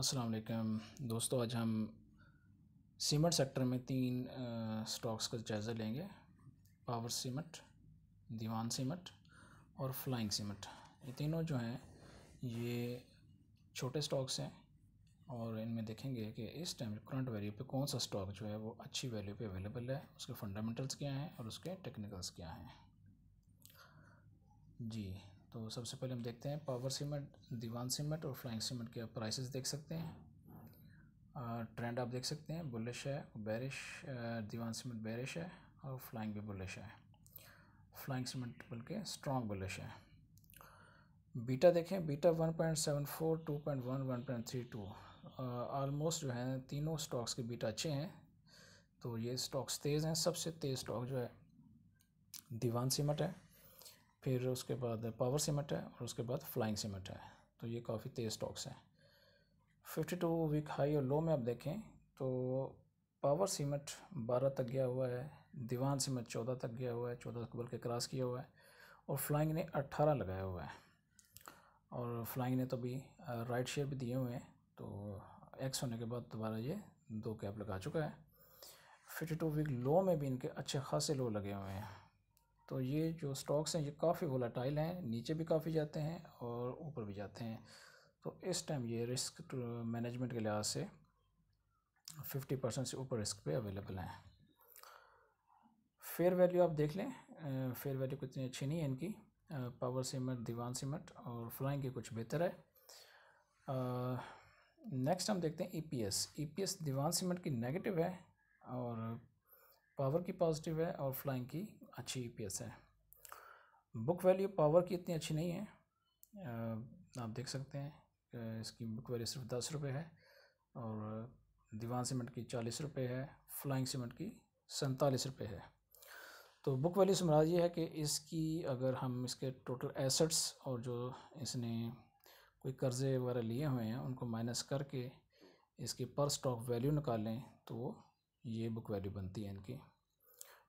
अस्सलाम वालेकुम दोस्तों आज हम सीमेंट सेक्टर में तीन स्टॉक्स का जायज़ा लेंगे पावर सीमेंट दीवान सीमेंट और फ्लाइंग सीमेंट ये तीनों जो हैं ये छोटे स्टॉक्स हैं और इनमें देखेंगे कि इस टाइम करंट वैल्यू पे कौन सा स्टॉक जो है वो अच्छी वैल्यू पे अवेलेबल है उसके फंडामेंटल्स क्या हैं और उसके टेक्निकल्स क्या हैं जी तो सबसे पहले हम देखते हैं पावर सीमेंट दीवान सीमेंट और फ्लाइंग सीमेंट के प्राइसेस देख सकते हैं ट्रेंड आप देख सकते हैं बुलिश है बैरिश दीवान सीमेंट बैरिश है और फ्लाइंग भी बुलिश है फ्लाइंग सीमेंट बल्कि स्ट्रॉन्ग बुलिश है बीटा देखें beta one point seven four two point one one point three two almost जो है तीनों स्टॉक्स के बीटा अच्छे हैं तो ये स्टॉक्स तेज़ हैं सबसे तेज़ स्टॉक जो है दीवान सीमेंट है फिर उसके बाद पावर सीमेंट है और उसके बाद फ्लाइंग सीमेंट है तो ये काफ़ी तेज़ स्टॉक्स हैं फिफ्टी टू वीक हाई और लो में आप देखें तो पावर सीमेंट बारह तक गया हुआ है दीवान सीमेंट चौदह तक गया हुआ है चौदह तक बल्कि क्रॉस किया हुआ है और फ्लाइंग ने अट्ठारह लगाया हुआ है और फ्लाइंग ने तो अभी राइट शेयर भी दिए हुए हैं तो एक्स होने के बाद दोबारा ये दो कैप लगा चुका है फिफ्टी टू वीक लो में भी इनके अच्छे खासे लो लगे हुए हैं तो ये जो स्टॉक्स हैं ये काफ़ी वोलाटाइल हैं नीचे भी काफ़ी जाते हैं और ऊपर भी जाते हैं तो इस टाइम ये रिस्क तो मैनेजमेंट के लिहाज से फिफ्टी परसेंट से ऊपर रिस्क पे अवेलेबल हैं फेयर वैल्यू आप देख लें फेयर वैल्यू कितनी अच्छी नहीं है इनकी पावर सीमेंट दीवान सीमेंट और फ्लाइंग की कुछ बेहतर है नेक्स्ट हम देखते हैं EPS e EPS e Dewan Cement की नेगेटिव है और पावर की पॉजिटिव है और फ्लाइंग की अच्छी ई e है बुक वैल्यू पावर की इतनी अच्छी नहीं है आप देख सकते हैं इसकी बुक वैल्यू सिर्फ दस रुपये है और दीवान सीमेंट की चालीस रुपये है फ्लाइंग सीमेंट की सैंतालीस रुपये है तो बुक वैल्यू से मराज ये है कि इसकी अगर हम इसके टोटल एसेट्स और जो इसने कोई कर्ज़े वगैरह लिए हुए हैं उनको माइनस करके इसकी पर स्टॉक वैल्यू निकालें तो वो ये बुक वैल्यू बनती है इनकी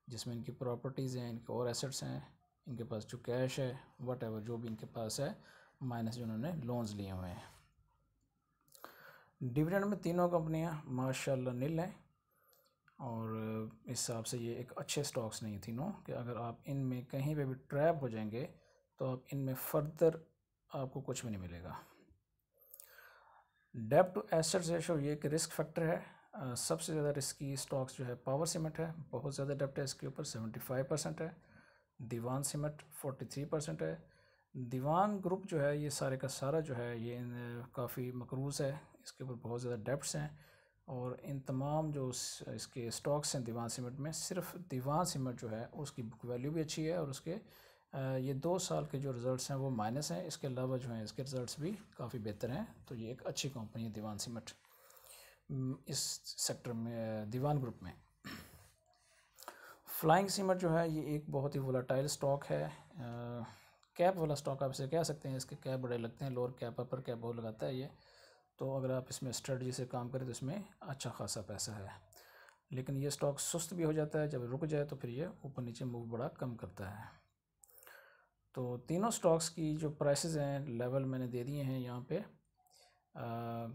जिसमें इनकी प्रॉपर्टीज़ हैं इनके और एसेट्स हैं इनके पास जो कैश है वट एवर जो भी इनके पास है माइनस जो उन्होंने लोन्स लिए हुए हैं डिविडेंड में तीनों कंपनियां माशाल्लाह नील हैं और इस हिसाब से ये एक अच्छे स्टॉक्स नहीं तीनों कि अगर आप इन में कहीं पे भी ट्रैप हो जाएंगे तो आप इनमें फर्दर आपको कुछ भी नहीं मिलेगा डेप्ट टू एसेट्स रेशो ये एक रिस्क फैक्टर है सबसे ज़्यादा रिस्की स्टॉक्स जो है पावर सीमेंट है बहुत ज़्यादा डेप्ट है इसके ऊपर सेवेंटी फाइव परसेंट है Dewan Cement forty three percent है दीवान ग्रुप जो है ये सारे का सारा जो है ये काफ़ी मकरूज है इसके ऊपर बहुत ज़्यादा डेप्ट्स हैं और इन तमाम जो इसके स्टॉक्स हैं दीवान सीमेंट में सिर्फ दीवान सीमेंट जो है उसकी बुक वैल्यू भी अच्छी है और उसके ये दो साल के जो रिज़ल्ट हैं वो माइनस हैं इसके अलावा जो हैं इसके रिज़ल्ट भी काफ़ी बेहतर हैं तो ये एक अच्छी कंपनी है दीवान सीमेंट इस सेक्टर में दीवान ग्रुप में फ्लाइंग सीमर जो है ये एक बहुत ही वोलाटाइल स्टॉक है आ, कैप वाला स्टॉक आप इसे कह सकते हैं इसके कैप बड़े लगते हैं लोअर कैप अपर कैप बहुत लगाता है ये तो अगर आप इसमें स्ट्रेटजी से काम करें तो इसमें अच्छा खासा पैसा है लेकिन ये स्टॉक सुस्त भी हो जाता है जब रुक जाए तो फिर ये ऊपर नीचे मूव बड़ा कम करता है तो तीनों स्टॉक्स की जो प्राइसेस हैं लेवल मैंने दे दिए हैं यहाँ पे आ,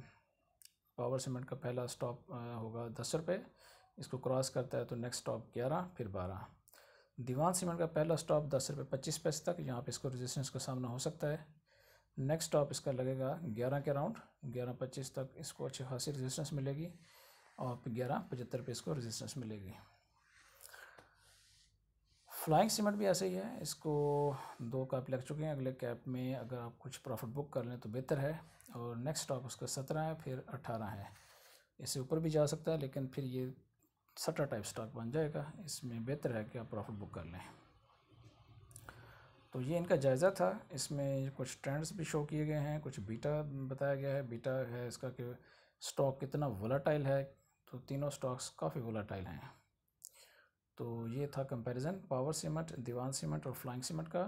पावर सीमेंट का पहला स्टॉप होगा दस रुपये इसको क्रॉस करता है तो नेक्स्ट स्टॉप ग्यारह फिर बारह दीवान सीमेंट का पहला स्टॉप दस रुपये पच्चीस पैसे तक यहाँ पे इसको रेजिस्टेंस का सामना हो सकता है नेक्स्ट स्टॉप इसका लगेगा ग्यारह के राउंड ग्यारह पच्चीस तक इसको अच्छी खासी रेजिस्टेंस मिलेगी और ग्यारह पचहत्तर पे इसको रेजिस्टेंस मिलेगी फ्लाइंग सीमेंट भी ऐसे ही है इसको दो कैप लग चुके हैं अगले कैप में अगर आप कुछ प्रॉफिट बुक कर लें तो बेहतर है और नेक्स्ट स्टॉप उसका सत्रह है फिर अट्ठारह है इससे ऊपर भी जा सकता है लेकिन फिर ये सत्रह टाइप स्टॉक बन जाएगा इसमें बेहतर है कि आप प्रॉफिट बुक कर लें तो ये इनका जायज़ा था इसमें कुछ ट्रेंड्स भी शो किए गए हैं कुछ बीटा बताया गया है बीटा है इसका कि स्टॉक कितना वोलाटाइल है तो तीनों स्टॉक्स काफ़ी वोलाटाइल हैं तो ये था comparison Power Cement Dewan Cement और फ्लाइंग सीमेंट का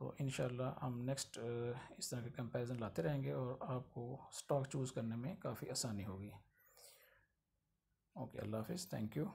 तो इन हम नेक्स्ट इस तरह के कंपैरिजन लाते रहेंगे और आपको स्टॉक चूज़ करने में काफ़ी आसानी होगी ओके अल्लाह हाफिज़ थैंक यू